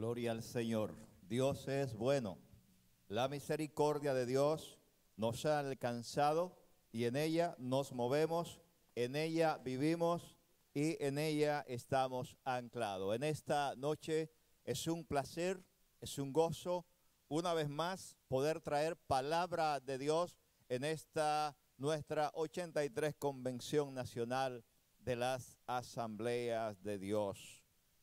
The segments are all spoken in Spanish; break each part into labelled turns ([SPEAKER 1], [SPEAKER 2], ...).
[SPEAKER 1] Gloria al Señor. Dios es bueno. La misericordia de Dios nos ha alcanzado y en ella nos movemos, en ella vivimos y en ella estamos anclados. En esta noche es un placer, es un gozo, una vez más, poder traer palabra de Dios en esta nuestra 83 Convención Nacional de las Asambleas de Dios.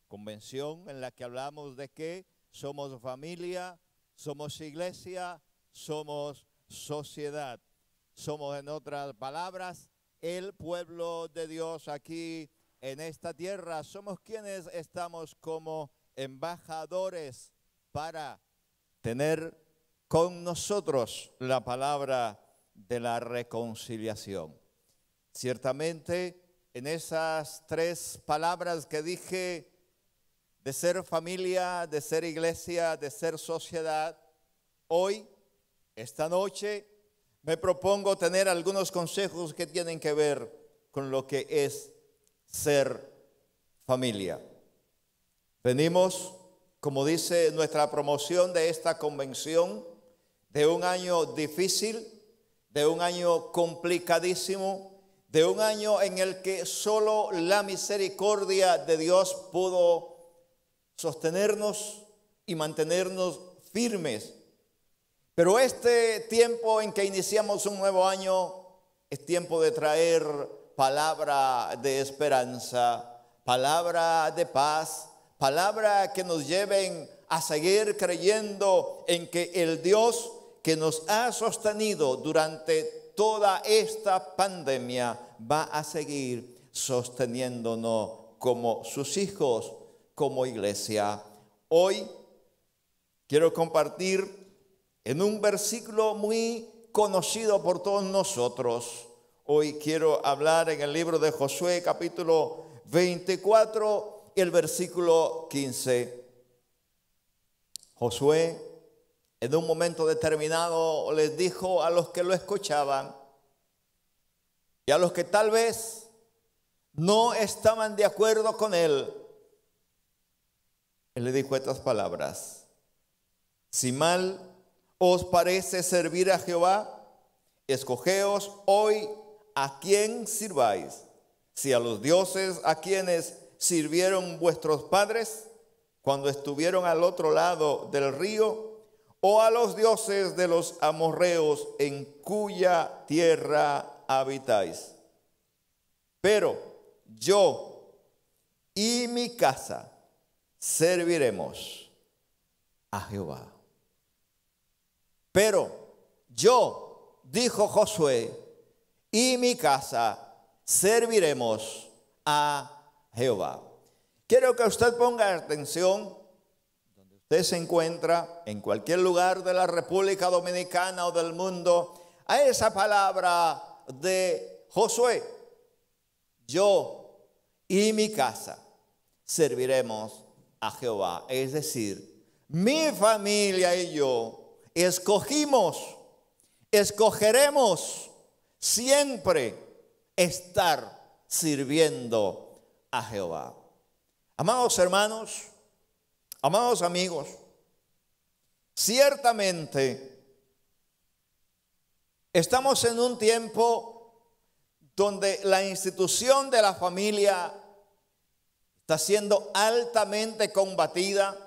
[SPEAKER 1] Convención en la que hablamos de que somos familia, somos iglesia, somos sociedad. Somos, en otras palabras, el pueblo de Dios aquí en esta tierra. Somos quienes estamos como embajadores para tener con nosotros la palabra de la reconciliación. Ciertamente, en esas tres palabras que dije, de ser familia, de ser iglesia, de ser sociedad. Hoy, esta noche, me propongo tener algunos consejos que tienen que ver con lo que es ser familia. Venimos, como dice nuestra promoción de esta convención, de un año difícil, de un año complicadísimo, de un año en el que solo la misericordia de Dios pudo sostenernos y mantenernos firmes. Pero este tiempo en que iniciamos un nuevo año es tiempo de traer palabra de esperanza, palabra de paz, palabra que nos lleven a seguir creyendo en que el Dios que nos ha sostenido durante toda esta pandemia va a seguir sosteniéndonos como sus hijos como iglesia. Hoy quiero compartir en un versículo muy conocido por todos nosotros. Hoy quiero hablar en el libro de Josué capítulo 24, el versículo 15. Josué en un momento determinado les dijo a los que lo escuchaban y a los que tal vez no estaban de acuerdo con él, él le dijo estas palabras, si mal os parece servir a Jehová, escogeos hoy a quién sirváis, si a los dioses a quienes sirvieron vuestros padres cuando estuvieron al otro lado del río, o a los dioses de los amorreos en cuya tierra habitáis. Pero yo y mi casa, serviremos a Jehová. Pero yo, dijo Josué, y mi casa serviremos a Jehová. Quiero que usted ponga atención donde usted se encuentra, en cualquier lugar de la República Dominicana o del mundo, a esa palabra de Josué. Yo y mi casa serviremos a Jehová. Es decir, mi familia y yo escogimos, escogeremos siempre estar sirviendo a Jehová. Amados hermanos, amados amigos, ciertamente estamos en un tiempo donde la institución de la familia está siendo altamente combatida,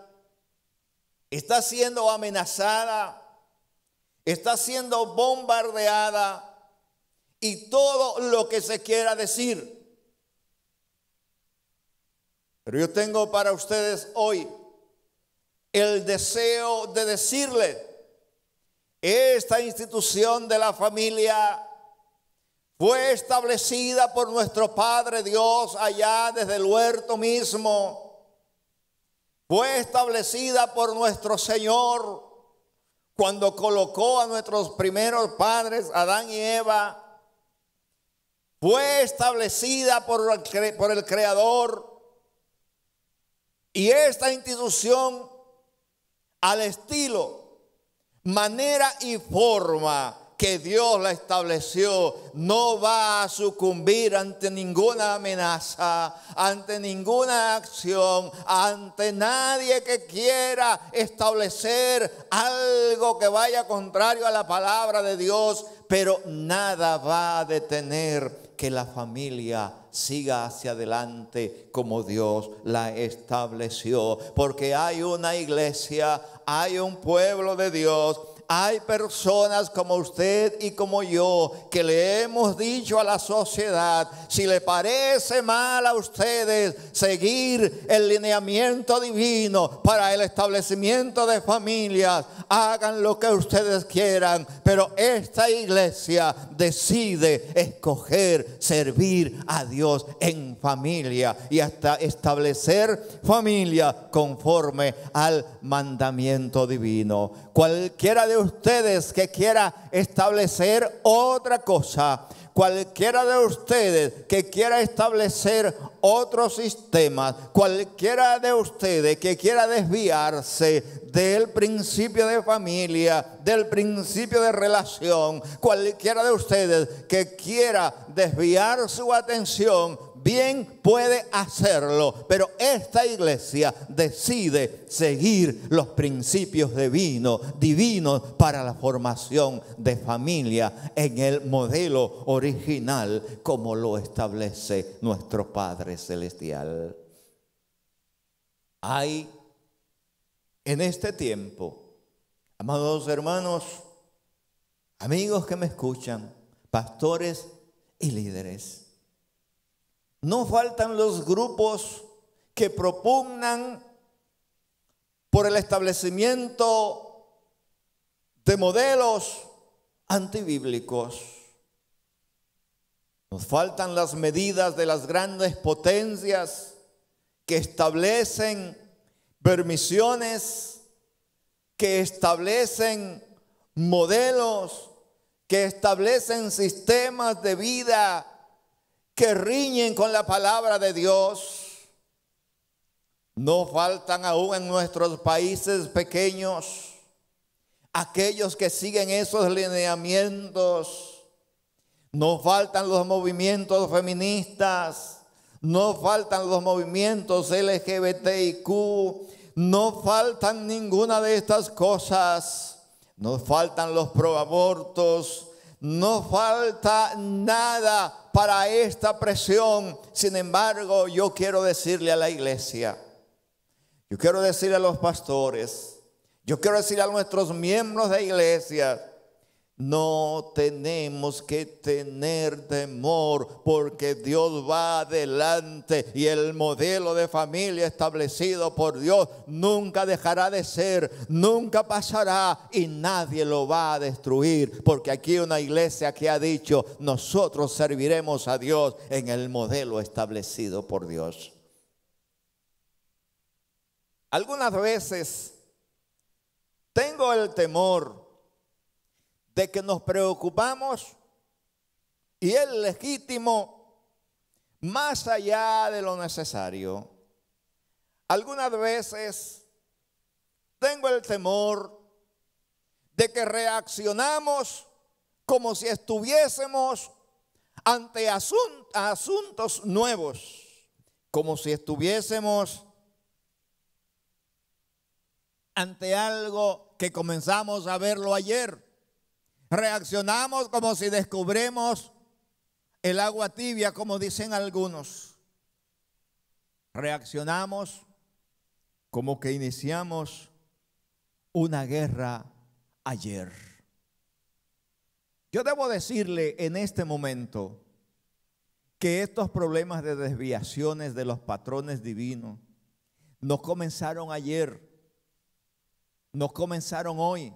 [SPEAKER 1] está siendo amenazada, está siendo bombardeada y todo lo que se quiera decir. Pero yo tengo para ustedes hoy el deseo de decirle, esta institución de la familia fue establecida por nuestro Padre Dios allá desde el huerto mismo. Fue establecida por nuestro Señor cuando colocó a nuestros primeros padres, Adán y Eva. Fue establecida por el, por el Creador. Y esta institución al estilo, manera y forma que Dios la estableció no va a sucumbir ante ninguna amenaza, ante ninguna acción, ante nadie que quiera establecer algo que vaya contrario a la palabra de Dios, pero nada va a detener que la familia siga hacia adelante como Dios la estableció, porque hay una iglesia, hay un pueblo de Dios hay personas como usted y como yo que le hemos dicho a la sociedad, si le parece mal a ustedes seguir el lineamiento divino para el establecimiento de familias, hagan lo que ustedes quieran, pero esta iglesia decide escoger servir a Dios en familia y hasta establecer familia conforme al mandamiento divino. Cualquiera de ustedes que quiera establecer otra cosa, cualquiera de ustedes que quiera establecer otro sistema, cualquiera de ustedes que quiera desviarse del principio de familia, del principio de relación, cualquiera de ustedes que quiera desviar su atención bien puede hacerlo, pero esta iglesia decide seguir los principios divinos, divinos para la formación de familia en el modelo original como lo establece nuestro Padre Celestial. Hay en este tiempo, amados hermanos, amigos que me escuchan, pastores y líderes, no faltan los grupos que propugnan por el establecimiento de modelos antibíblicos. Nos faltan las medidas de las grandes potencias que establecen permisiones, que establecen modelos, que establecen sistemas de vida que riñen con la palabra de Dios. No faltan aún en nuestros países pequeños aquellos que siguen esos lineamientos. No faltan los movimientos feministas. No faltan los movimientos LGBTIQ. No faltan ninguna de estas cosas. No faltan los proabortos. No falta nada para esta presión. Sin embargo, yo quiero decirle a la iglesia, yo quiero decirle a los pastores, yo quiero decirle a nuestros miembros de iglesia no tenemos que tener temor porque Dios va adelante y el modelo de familia establecido por Dios nunca dejará de ser, nunca pasará y nadie lo va a destruir porque aquí una iglesia que ha dicho nosotros serviremos a Dios en el modelo establecido por Dios. Algunas veces tengo el temor de que nos preocupamos y es legítimo más allá de lo necesario. Algunas veces tengo el temor de que reaccionamos como si estuviésemos ante asuntos nuevos, como si estuviésemos ante algo que comenzamos a verlo ayer. Reaccionamos como si descubrimos el agua tibia, como dicen algunos. Reaccionamos como que iniciamos una guerra ayer. Yo debo decirle en este momento que estos problemas de desviaciones de los patrones divinos no comenzaron ayer, no comenzaron hoy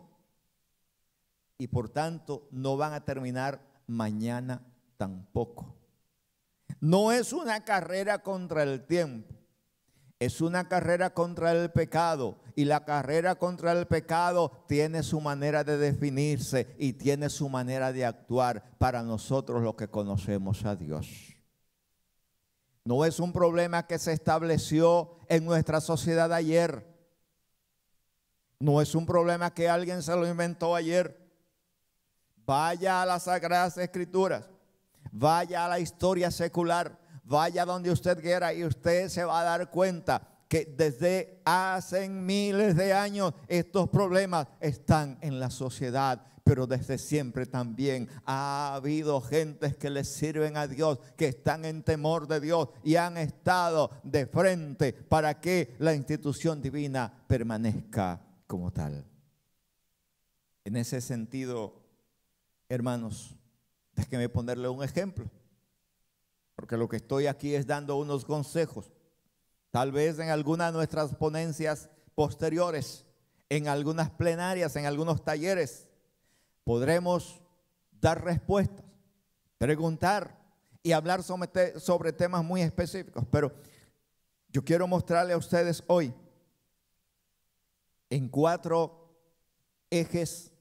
[SPEAKER 1] y por tanto no van a terminar mañana tampoco. No es una carrera contra el tiempo, es una carrera contra el pecado y la carrera contra el pecado tiene su manera de definirse y tiene su manera de actuar para nosotros los que conocemos a Dios. No es un problema que se estableció en nuestra sociedad ayer. No es un problema que alguien se lo inventó ayer. Vaya a las Sagradas Escrituras, vaya a la historia secular, vaya donde usted quiera y usted se va a dar cuenta que desde hace miles de años estos problemas están en la sociedad, pero desde siempre también ha habido gentes que les sirven a Dios, que están en temor de Dios y han estado de frente para que la institución divina permanezca como tal. En ese sentido, hermanos, déjenme ponerle un ejemplo, porque lo que estoy aquí es dando unos consejos. Tal vez en algunas de nuestras ponencias posteriores, en algunas plenarias, en algunos talleres, podremos dar respuestas, preguntar y hablar sobre, sobre temas muy específicos. Pero yo quiero mostrarle a ustedes hoy en cuatro ejes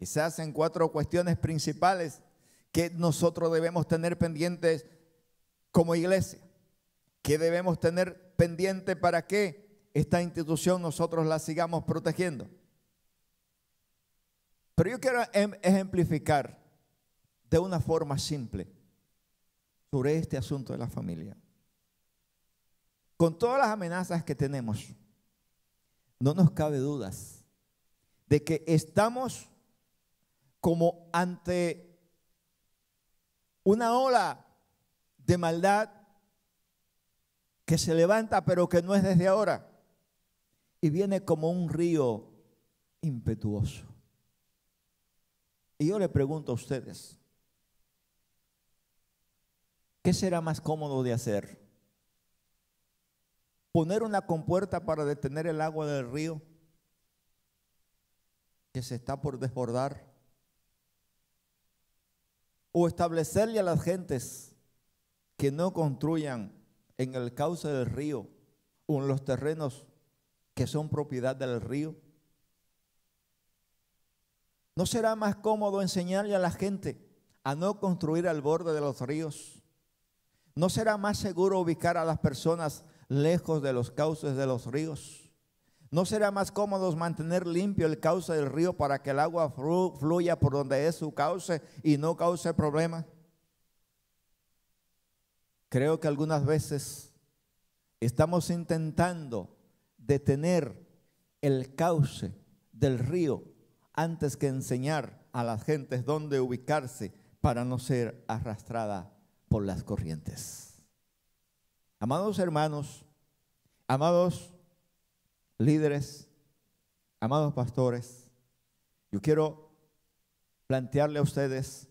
[SPEAKER 1] quizás en cuatro cuestiones principales que nosotros debemos tener pendientes como iglesia. Que debemos tener pendiente para que esta institución nosotros la sigamos protegiendo? Pero yo quiero em, ejemplificar de una forma simple sobre este asunto de la familia. Con todas las amenazas que tenemos, no nos cabe dudas de que estamos como ante una ola de maldad que se levanta pero que no es desde ahora y viene como un río impetuoso. Y yo le pregunto a ustedes, ¿qué será más cómodo de hacer? ¿Poner una compuerta para detener el agua del río que se está por desbordar? o establecerle a las gentes que no construyan en el cauce del río o en los terrenos que son propiedad del río? ¿No será más cómodo enseñarle a la gente a no construir al borde de los ríos? ¿No será más seguro ubicar a las personas lejos de los cauces de los ríos? ¿No será más cómodo mantener limpio el cauce del río para que el agua fluya por donde es su cauce y no cause problemas? Creo que algunas veces estamos intentando detener el cauce del río antes que enseñar a las gentes dónde ubicarse para no ser arrastrada por las corrientes. Amados hermanos, amados líderes, amados pastores, yo quiero plantearle a ustedes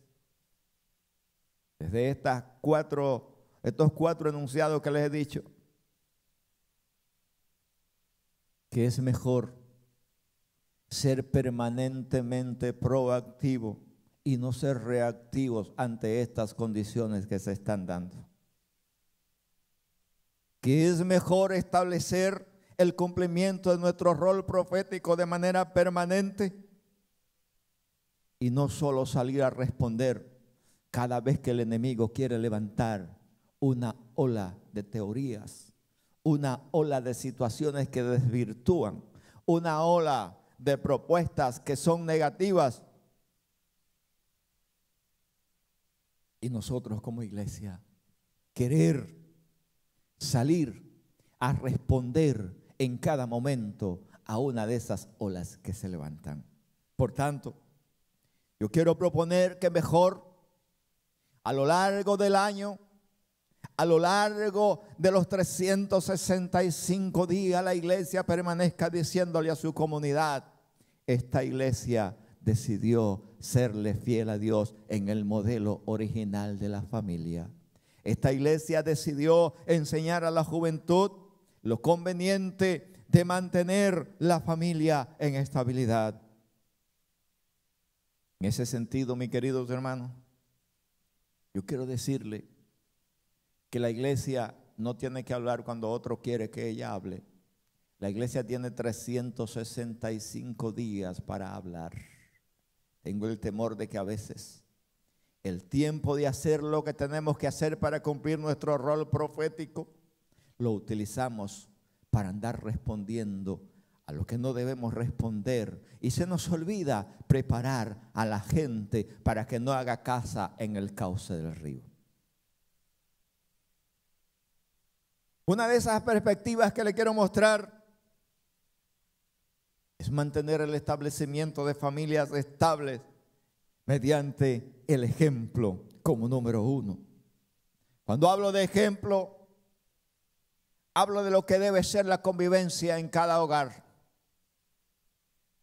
[SPEAKER 1] desde estas cuatro, estos cuatro enunciados que les he dicho, que es mejor ser permanentemente proactivo y no ser reactivos ante estas condiciones que se están dando. Que es mejor establecer el cumplimiento de nuestro rol profético de manera permanente y no solo salir a responder cada vez que el enemigo quiere levantar una ola de teorías, una ola de situaciones que desvirtúan, una ola de propuestas que son negativas. Y nosotros como iglesia, querer salir a responder en cada momento a una de esas olas que se levantan. Por tanto, yo quiero proponer que mejor a lo largo del año, a lo largo de los 365 días, la iglesia permanezca diciéndole a su comunidad, esta iglesia decidió serle fiel a Dios en el modelo original de la familia. Esta iglesia decidió enseñar a la juventud lo conveniente de mantener la familia en estabilidad. En ese sentido, mis queridos hermanos, yo quiero decirle que la iglesia no tiene que hablar cuando otro quiere que ella hable. La iglesia tiene 365 días para hablar. Tengo el temor de que a veces el tiempo de hacer lo que tenemos que hacer para cumplir nuestro rol profético lo utilizamos para andar respondiendo a lo que no debemos responder. Y se nos olvida preparar a la gente para que no haga casa en el cauce del río. Una de esas perspectivas que le quiero mostrar es mantener el establecimiento de familias estables mediante el ejemplo como número uno. Cuando hablo de ejemplo, hablo de lo que debe ser la convivencia en cada hogar,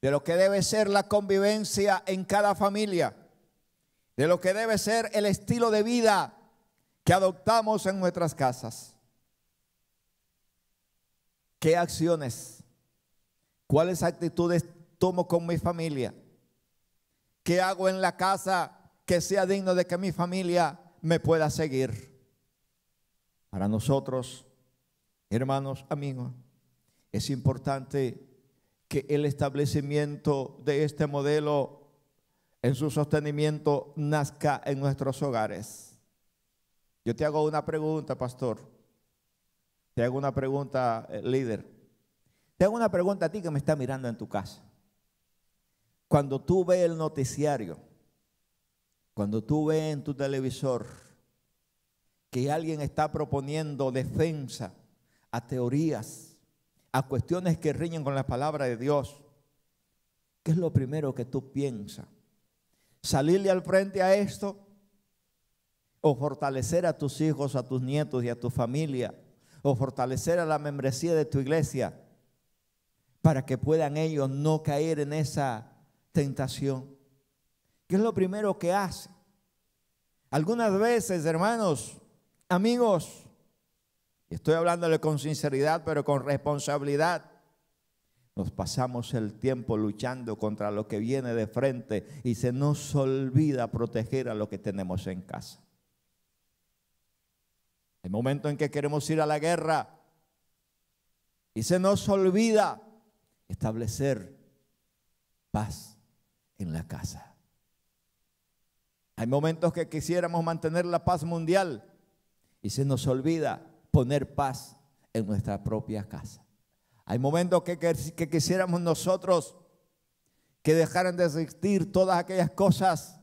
[SPEAKER 1] de lo que debe ser la convivencia en cada familia, de lo que debe ser el estilo de vida que adoptamos en nuestras casas. ¿Qué acciones? ¿Cuáles actitudes tomo con mi familia? ¿Qué hago en la casa que sea digno de que mi familia me pueda seguir? Para nosotros Hermanos, amigos, es importante que el establecimiento de este modelo en su sostenimiento nazca en nuestros hogares. Yo te hago una pregunta, pastor. Te hago una pregunta, eh, líder. Te hago una pregunta a ti que me está mirando en tu casa. Cuando tú ves el noticiario, cuando tú ves en tu televisor que alguien está proponiendo defensa a teorías, a cuestiones que riñen con la palabra de Dios. ¿Qué es lo primero que tú piensas? ¿Salirle al frente a esto? ¿O fortalecer a tus hijos, a tus nietos y a tu familia? ¿O fortalecer a la membresía de tu iglesia? Para que puedan ellos no caer en esa tentación. ¿Qué es lo primero que hace? Algunas veces, hermanos, amigos, y estoy hablándole con sinceridad, pero con responsabilidad, nos pasamos el tiempo luchando contra lo que viene de frente y se nos olvida proteger a lo que tenemos en casa. El momento en que queremos ir a la guerra y se nos olvida establecer paz en la casa. Hay momentos que quisiéramos mantener la paz mundial y se nos olvida poner paz en nuestra propia casa. Hay momentos que, quisiéramos nosotros que dejaran de existir todas aquellas cosas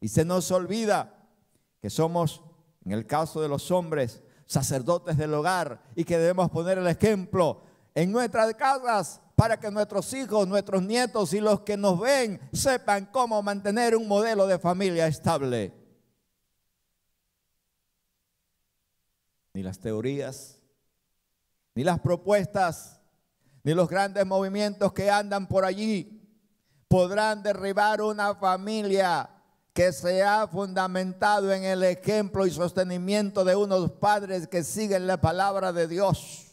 [SPEAKER 1] y se nos olvida que somos, en el caso de los hombres, sacerdotes del hogar y que debemos poner el ejemplo en nuestras casas para que nuestros hijos, nuestros nietos y los que nos ven sepan cómo mantener un modelo de familia estable. ni las teorías, ni las propuestas, ni los grandes movimientos que andan por allí podrán derribar una familia que se ha fundamentado en el ejemplo y sostenimiento de unos padres que siguen la palabra de Dios,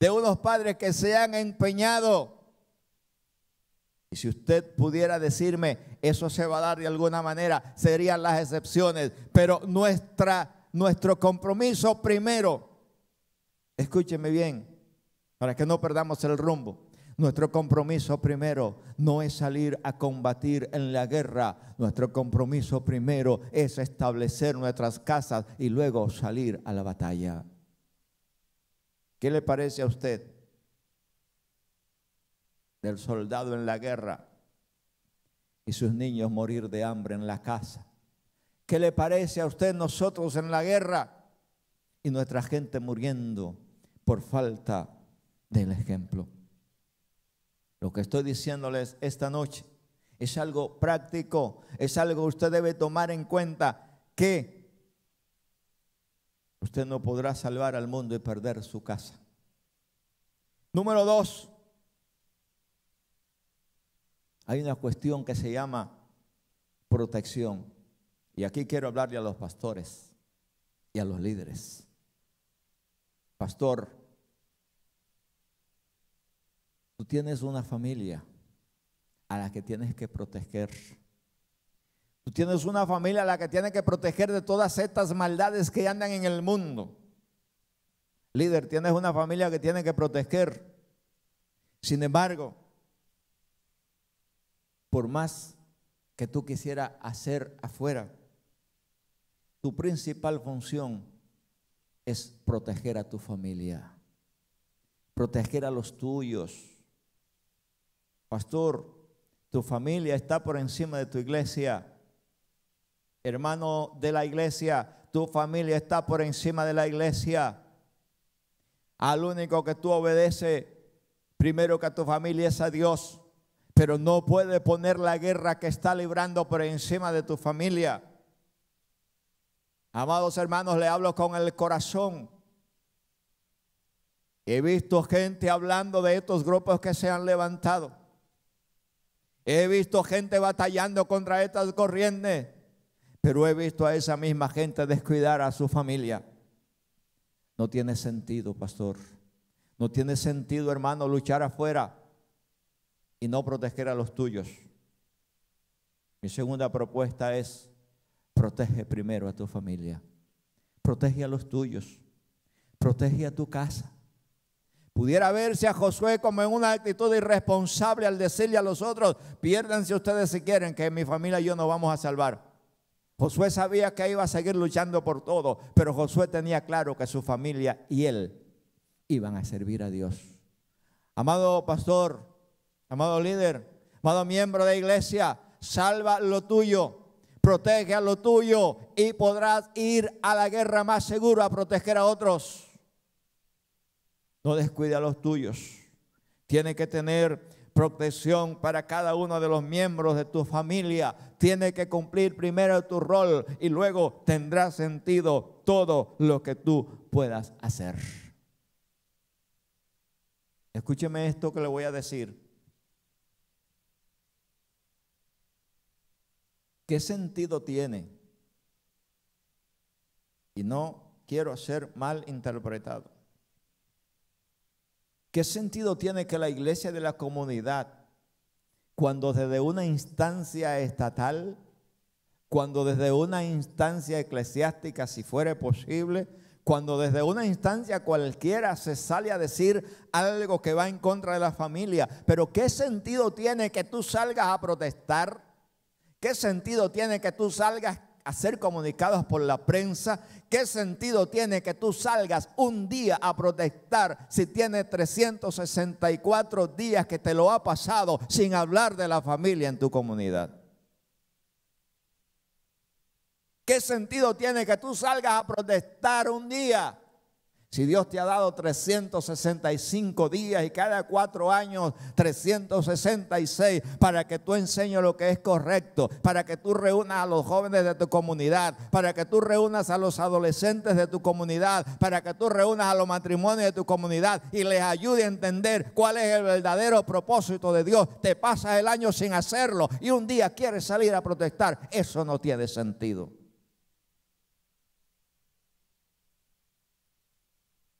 [SPEAKER 1] de unos padres que se han empeñado. Y si usted pudiera decirme, eso se va a dar de alguna manera, serían las excepciones, pero nuestra nuestro compromiso primero. Escúcheme bien, para que no perdamos el rumbo. Nuestro compromiso primero no es salir a combatir en la guerra. Nuestro compromiso primero es establecer nuestras casas y luego salir a la batalla. ¿Qué le parece a usted del soldado en la guerra y sus niños morir de hambre en la casa? ¿Qué le parece a usted nosotros en la guerra y nuestra gente muriendo por falta del ejemplo? Lo que estoy diciéndoles esta noche es algo práctico, es algo que usted debe tomar en cuenta que usted no podrá salvar al mundo y perder su casa. Número dos, hay una cuestión que se llama protección. Y aquí quiero hablarle a los pastores y a los líderes. Pastor, tú tienes una familia a la que tienes que proteger. Tú tienes una familia a la que tienes que proteger de todas estas maldades que andan en el mundo. Líder, tienes una familia que tienes que proteger. Sin embargo, por más que tú quisieras hacer afuera, tu principal función es proteger a tu familia, proteger a los tuyos. Pastor, tu familia está por encima de tu iglesia. Hermano de la iglesia, tu familia está por encima de la iglesia. Al único que tú obedeces, primero que a tu familia es a Dios, pero no puede poner la guerra que está librando por encima de tu familia. Amados hermanos, le hablo con el corazón. He visto gente hablando de estos grupos que se han levantado. He visto gente batallando contra estas corrientes, pero he visto a esa misma gente descuidar a su familia. No tiene sentido, pastor. No tiene sentido, hermano, luchar afuera y no proteger a los tuyos. Mi segunda propuesta es protege primero a tu familia, protege a los tuyos, protege a tu casa. Pudiera verse a Josué como en una actitud irresponsable al decirle a los otros, piérdanse ustedes si quieren, que mi familia y yo nos vamos a salvar. Josué sabía que iba a seguir luchando por todo, pero Josué tenía claro que su familia y él iban a servir a Dios. Amado pastor, amado líder, amado miembro de iglesia, salva lo tuyo protege a lo tuyo y podrás ir a la guerra más seguro a proteger a otros. No descuide a los tuyos. Tiene que tener protección para cada uno de los miembros de tu familia. Tiene que cumplir primero tu rol y luego tendrá sentido todo lo que tú puedas hacer. Escúcheme esto que le voy a decir. ¿Qué sentido tiene? Y no quiero ser mal interpretado. ¿Qué sentido tiene que la iglesia de la comunidad, cuando desde una instancia estatal, cuando desde una instancia eclesiástica, si fuera posible, cuando desde una instancia cualquiera se sale a decir algo que va en contra de la familia, pero ¿qué sentido tiene que tú salgas a protestar? ¿Qué sentido tiene que tú salgas a ser comunicados por la prensa? ¿Qué sentido tiene que tú salgas un día a protestar si tienes 364 días que te lo ha pasado sin hablar de la familia en tu comunidad? ¿Qué sentido tiene que tú salgas a protestar un día si Dios te ha dado 365 días y cada cuatro años 366 para que tú enseñes lo que es correcto, para que tú reúnas a los jóvenes de tu comunidad, para que tú reúnas a los adolescentes de tu comunidad, para que tú reúnas a los matrimonios de tu comunidad y les ayude a entender cuál es el verdadero propósito de Dios, te pasas el año sin hacerlo y un día quieres salir a protestar, eso no tiene sentido.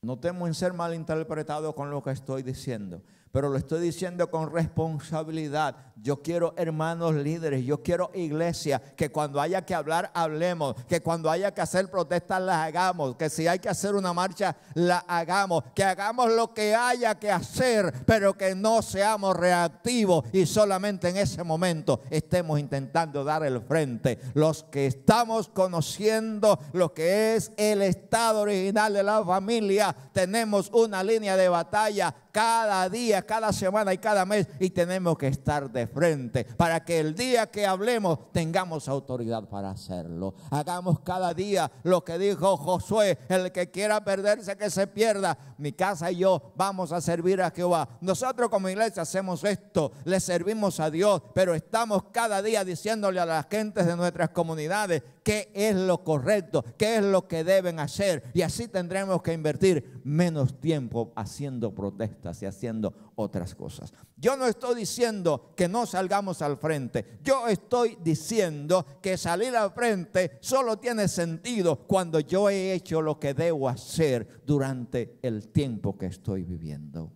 [SPEAKER 1] No temo en ser malinterpretado con lo que estoy diciendo pero lo estoy diciendo con responsabilidad. Yo quiero hermanos líderes, yo quiero iglesia, que cuando haya que hablar, hablemos, que cuando haya que hacer protestas, las hagamos, que si hay que hacer una marcha, la hagamos, que hagamos lo que haya que hacer, pero que no seamos reactivos y solamente en ese momento estemos intentando dar el frente. Los que estamos conociendo lo que es el estado original de la familia, tenemos una línea de batalla cada día, cada semana y cada mes y tenemos que estar de frente para que el día que hablemos tengamos autoridad para hacerlo. Hagamos cada día lo que dijo Josué, el que quiera perderse que se pierda. Mi casa y yo vamos a servir a Jehová. Nosotros como iglesia hacemos esto, le servimos a Dios, pero estamos cada día diciéndole a las gentes de nuestras comunidades qué es lo correcto, qué es lo que deben hacer. Y así tendremos que invertir menos tiempo haciendo protestas y haciendo otras cosas. Yo no estoy diciendo que no salgamos al frente. Yo estoy diciendo que salir al frente solo tiene sentido cuando yo he hecho lo que debo hacer durante el tiempo que estoy viviendo.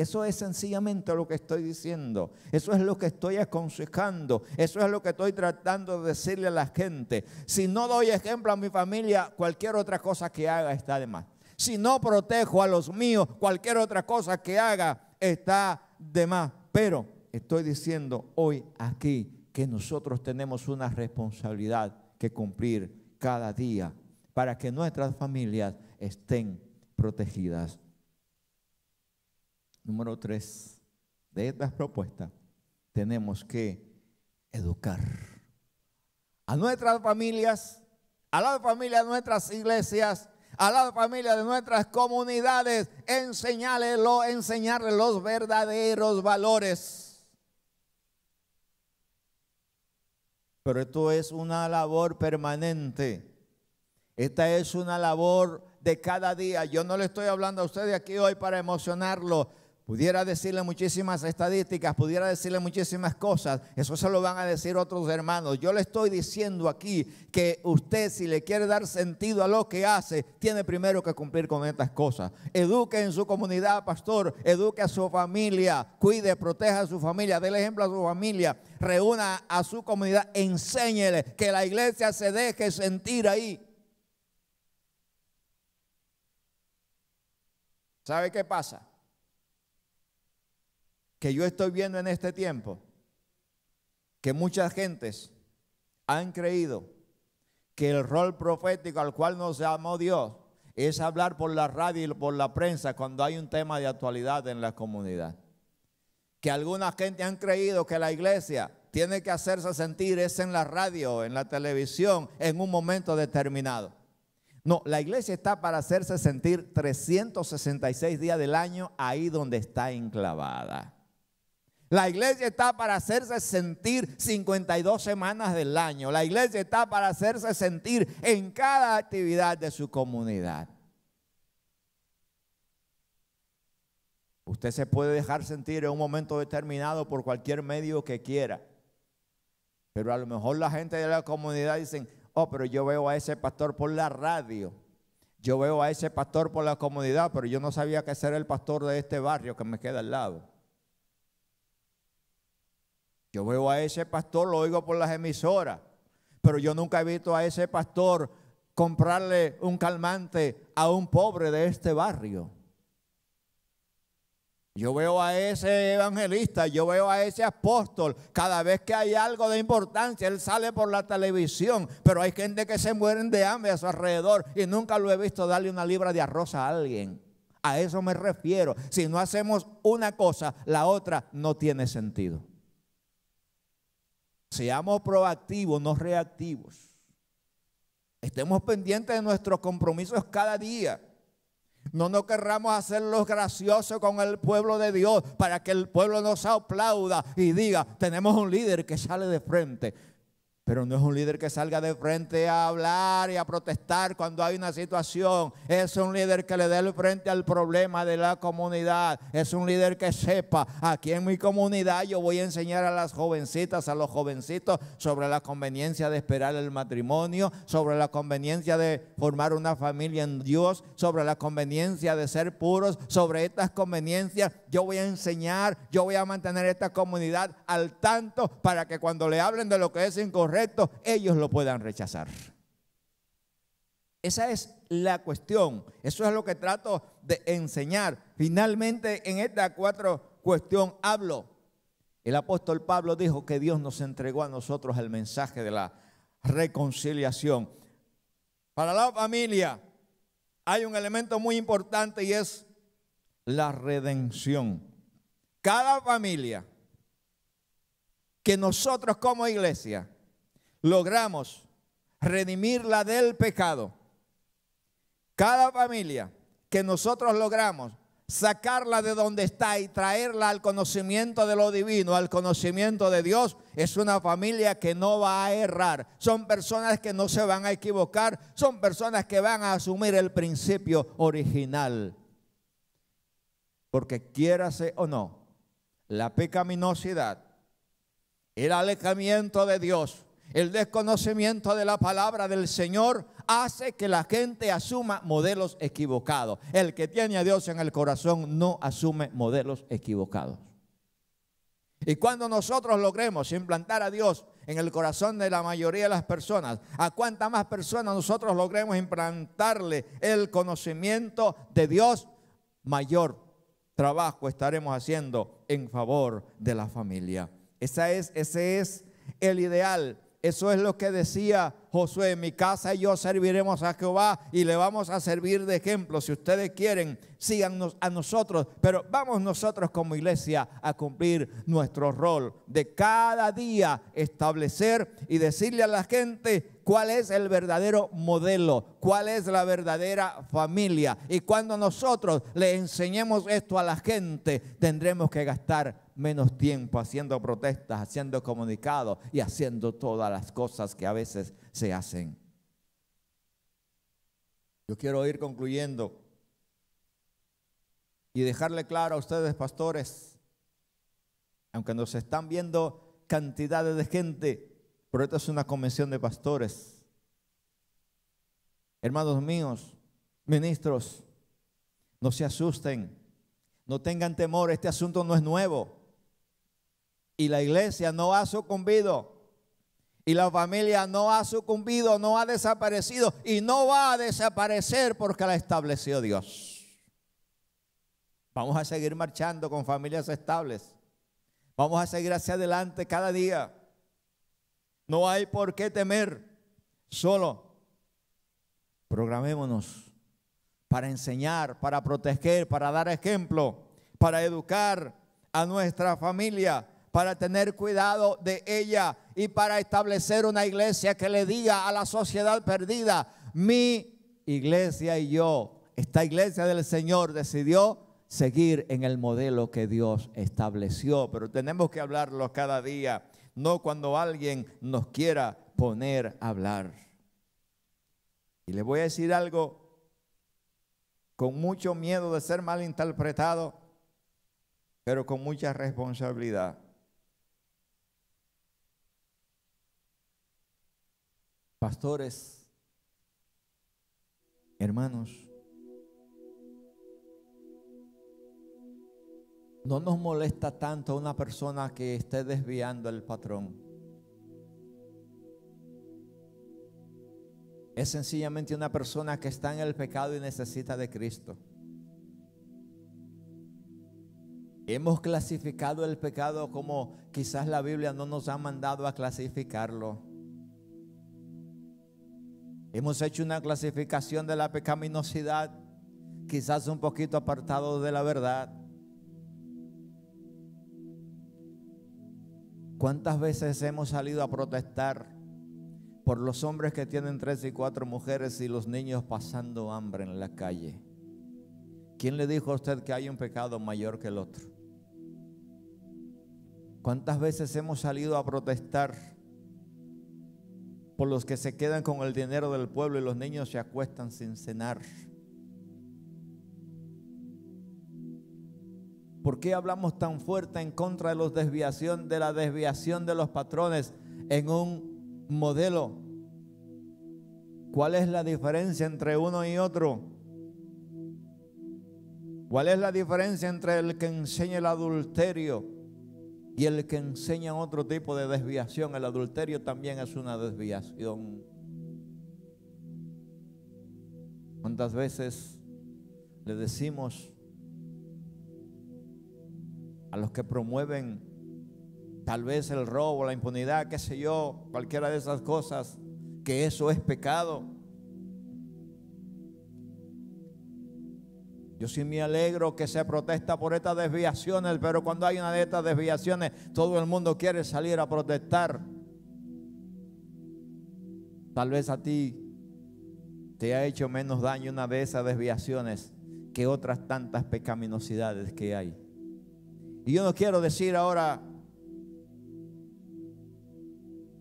[SPEAKER 1] Eso es sencillamente lo que estoy diciendo. Eso es lo que estoy aconsejando. Eso es lo que estoy tratando de decirle a la gente. Si no doy ejemplo a mi familia, cualquier otra cosa que haga está de más. Si no protejo a los míos, cualquier otra cosa que haga está de más. Pero estoy diciendo hoy aquí que nosotros tenemos una responsabilidad que cumplir cada día para que nuestras familias estén protegidas. Número tres, de estas propuestas, tenemos que educar a nuestras familias, a las familias de nuestras iglesias, a las familias de nuestras comunidades, enseñarles los verdaderos valores. Pero esto es una labor permanente. Esta es una labor de cada día. Yo no le estoy hablando a ustedes aquí hoy para emocionarlo. Pudiera decirle muchísimas estadísticas, pudiera decirle muchísimas cosas. Eso se lo van a decir otros hermanos. Yo le estoy diciendo aquí que usted si le quiere dar sentido a lo que hace, tiene primero que cumplir con estas cosas. Eduque en su comunidad, pastor. Eduque a su familia. Cuide, proteja a su familia. déle ejemplo a su familia. Reúna a su comunidad. Enséñele que la iglesia se deje sentir ahí. ¿Sabe qué pasa? que yo estoy viendo en este tiempo, que muchas gentes han creído que el rol profético al cual nos llamó Dios es hablar por la radio y por la prensa cuando hay un tema de actualidad en la comunidad. Que alguna gente han creído que la iglesia tiene que hacerse sentir es en la radio, en la televisión, en un momento determinado. No, la iglesia está para hacerse sentir 366 días del año ahí donde está enclavada. La iglesia está para hacerse sentir 52 semanas del año. La iglesia está para hacerse sentir en cada actividad de su comunidad. Usted se puede dejar sentir en un momento determinado por cualquier medio que quiera. Pero a lo mejor la gente de la comunidad dicen, oh, pero yo veo a ese pastor por la radio. Yo veo a ese pastor por la comunidad, pero yo no sabía que era el pastor de este barrio que me queda al lado. Yo veo a ese pastor, lo oigo por las emisoras, pero yo nunca he visto a ese pastor comprarle un calmante a un pobre de este barrio. Yo veo a ese evangelista, yo veo a ese apóstol. Cada vez que hay algo de importancia, él sale por la televisión. Pero hay gente que se mueren de hambre a su alrededor y nunca lo he visto darle una libra de arroz a alguien. A eso me refiero. Si no hacemos una cosa, la otra no tiene sentido. Seamos proactivos, no reactivos. Estemos pendientes de nuestros compromisos cada día. No nos querramos hacer los graciosos con el pueblo de Dios para que el pueblo nos aplauda y diga, tenemos un líder que sale de frente. Pero no es un líder que salga de frente a hablar y a protestar cuando hay una situación. Es un líder que le dé el frente al problema de la comunidad. Es un líder que sepa, aquí en mi comunidad yo voy a enseñar a las jovencitas, a los jovencitos sobre la conveniencia de esperar el matrimonio, sobre la conveniencia de formar una familia en Dios, sobre la conveniencia de ser puros, sobre estas conveniencias. Yo voy a enseñar, yo voy a mantener esta comunidad al tanto para que cuando le hablen de lo que es incorrecto, ellos lo puedan rechazar. Esa es la cuestión. Eso es lo que trato de enseñar. Finalmente, en esta cuatro cuestión hablo. El apóstol Pablo dijo que Dios nos entregó a nosotros el mensaje de la reconciliación. Para la familia hay un elemento muy importante y es la redención. Cada familia que nosotros como iglesia logramos redimirla del pecado. Cada familia que nosotros logramos sacarla de donde está y traerla al conocimiento de lo divino, al conocimiento de Dios, es una familia que no va a errar. Son personas que no se van a equivocar, son personas que van a asumir el principio original. Porque quiérase o no, la pecaminosidad, el alejamiento de Dios, el desconocimiento de la palabra del Señor hace que la gente asuma modelos equivocados. El que tiene a Dios en el corazón no asume modelos equivocados. Y cuando nosotros logremos implantar a Dios en el corazón de la mayoría de las personas, a cuantas más personas nosotros logremos implantarle el conocimiento de Dios, mayor trabajo estaremos haciendo en favor de la familia. Esa es, ese es el ideal eso es lo que decía Josué, mi casa y yo serviremos a Jehová y le vamos a servir de ejemplo. Si ustedes quieren, síganos a nosotros, pero vamos nosotros como iglesia a cumplir nuestro rol de cada día establecer y decirle a la gente cuál es el verdadero modelo, cuál es la verdadera familia. Y cuando nosotros le enseñemos esto a la gente, tendremos que gastar menos tiempo haciendo protestas, haciendo comunicados y haciendo todas las cosas que a veces se hacen. Yo quiero ir concluyendo y dejarle claro a ustedes, pastores, aunque nos están viendo cantidades de gente pero esta es una convención de pastores. Hermanos míos, ministros, no se asusten, no tengan temor, este asunto no es nuevo. Y la iglesia no ha sucumbido. Y la familia no ha sucumbido, no ha desaparecido y no va a desaparecer porque la estableció Dios. Vamos a seguir marchando con familias estables. Vamos a seguir hacia adelante cada día. No hay por qué temer. Solo programémonos para enseñar, para proteger, para dar ejemplo, para educar a nuestra familia, para tener cuidado de ella y para establecer una iglesia que le diga a la sociedad perdida, mi iglesia y yo, esta iglesia del Señor decidió seguir en el modelo que Dios estableció, pero tenemos que hablarlo cada día no cuando alguien nos quiera poner a hablar. Y le voy a decir algo con mucho miedo de ser mal interpretado, pero con mucha responsabilidad. Pastores, hermanos, No nos molesta tanto una persona que esté desviando el patrón. Es sencillamente una persona que está en el pecado y necesita de Cristo. Hemos clasificado el pecado como quizás la Biblia no nos ha mandado a clasificarlo. Hemos hecho una clasificación de la pecaminosidad, quizás un poquito apartado de la verdad. ¿Cuántas veces hemos salido a protestar por los hombres que tienen tres y cuatro mujeres y los niños pasando hambre en la calle? ¿Quién le dijo a usted que hay un pecado mayor que el otro? ¿Cuántas veces hemos salido a protestar por los que se quedan con el dinero del pueblo y los niños se acuestan sin cenar? ¿Por qué hablamos tan fuerte en contra de, los desviación, de la desviación de los patrones en un modelo? ¿Cuál es la diferencia entre uno y otro? ¿Cuál es la diferencia entre el que enseña el adulterio y el que enseña otro tipo de desviación? El adulterio también es una desviación. ¿Cuántas veces le decimos los que promueven tal vez el robo, la impunidad, qué sé yo, cualquiera de esas cosas, que eso es pecado. Yo sí me alegro que se protesta por estas desviaciones, pero cuando hay una de estas desviaciones, todo el mundo quiere salir a protestar. Tal vez a ti te ha hecho menos daño una de esas desviaciones que otras tantas pecaminosidades que hay. Y yo no quiero decir ahora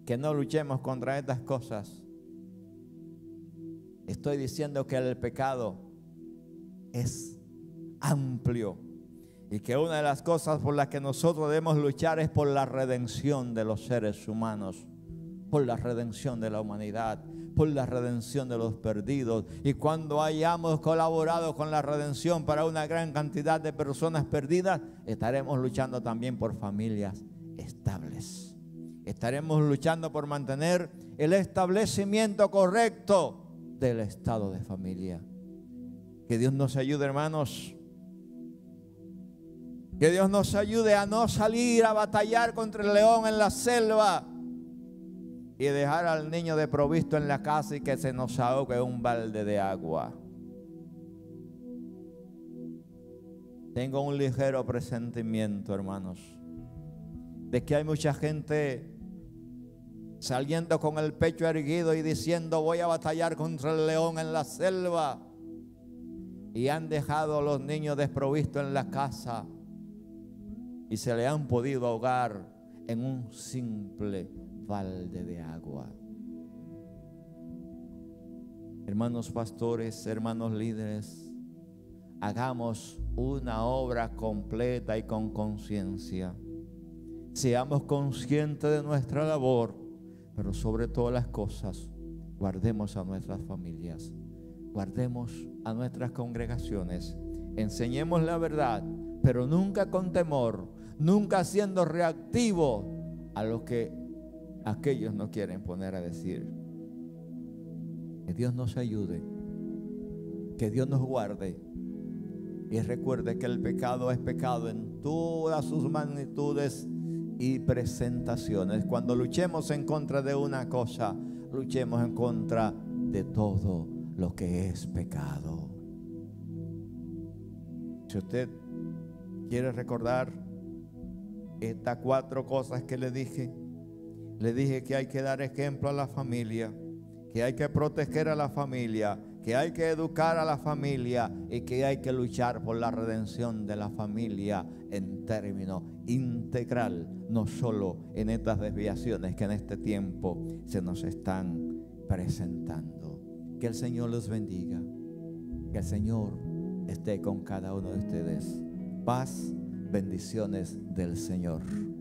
[SPEAKER 1] que no luchemos contra estas cosas. Estoy diciendo que el pecado es amplio y que una de las cosas por las que nosotros debemos luchar es por la redención de los seres humanos, por la redención de la humanidad por la redención de los perdidos. Y cuando hayamos colaborado con la redención para una gran cantidad de personas perdidas, estaremos luchando también por familias estables. Estaremos luchando por mantener el establecimiento correcto del estado de familia. Que Dios nos ayude, hermanos. Que Dios nos ayude a no salir a batallar contra el león en la selva y dejar al niño desprovisto en la casa y que se nos ahogue un balde de agua. Tengo un ligero presentimiento, hermanos, de que hay mucha gente saliendo con el pecho erguido y diciendo voy a batallar contra el león en la selva. Y han dejado a los niños desprovistos en la casa y se le han podido ahogar en un simple balde de agua. Hermanos pastores, hermanos líderes, hagamos una obra completa y con conciencia. Seamos conscientes de nuestra labor, pero sobre todas las cosas, guardemos a nuestras familias, guardemos a nuestras congregaciones, enseñemos la verdad, pero nunca con temor, nunca siendo reactivo a lo que aquellos no quieren poner a decir. Que Dios nos ayude, que Dios nos guarde y recuerde que el pecado es pecado en todas sus magnitudes y presentaciones. Cuando luchemos en contra de una cosa, luchemos en contra de todo lo que es pecado. Si usted quiere recordar estas cuatro cosas que le dije, le dije que hay que dar ejemplo a la familia, que hay que proteger a la familia, que hay que educar a la familia y que hay que luchar por la redención de la familia en términos integral, no solo en estas desviaciones que en este tiempo se nos están presentando. Que el Señor los bendiga, que el Señor esté con cada uno de ustedes. Paz, bendiciones del Señor.